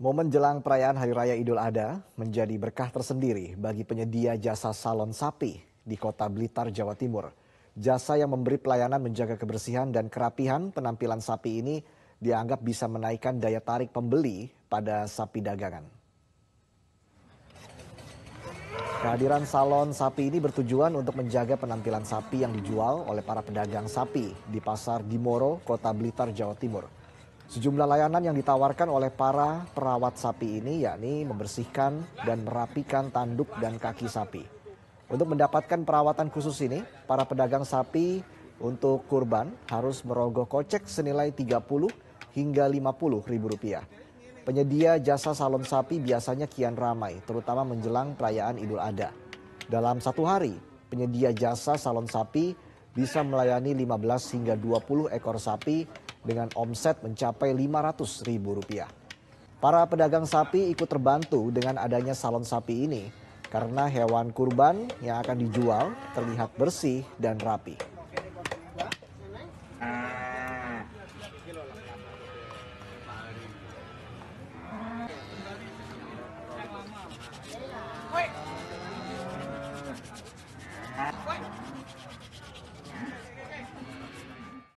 Momen jelang perayaan Hari Raya Idul Adha menjadi berkah tersendiri bagi penyedia jasa salon sapi di kota Blitar, Jawa Timur. Jasa yang memberi pelayanan menjaga kebersihan dan kerapihan penampilan sapi ini dianggap bisa menaikkan daya tarik pembeli pada sapi dagangan. Kehadiran salon sapi ini bertujuan untuk menjaga penampilan sapi yang dijual oleh para pedagang sapi di pasar Dimoro, kota Blitar, Jawa Timur. Sejumlah layanan yang ditawarkan oleh para perawat sapi ini yakni membersihkan dan merapikan tanduk dan kaki sapi. Untuk mendapatkan perawatan khusus ini, para pedagang sapi untuk kurban harus merogoh kocek senilai 30 hingga 50 ribu rupiah. Penyedia jasa salon sapi biasanya kian ramai, terutama menjelang perayaan Idul Adha. Dalam satu hari, penyedia jasa salon sapi bisa melayani 15 hingga 20 ekor sapi dengan omset mencapai ribu rupiah. Para pedagang sapi ikut terbantu dengan adanya salon sapi ini karena hewan kurban yang akan dijual terlihat bersih dan rapi.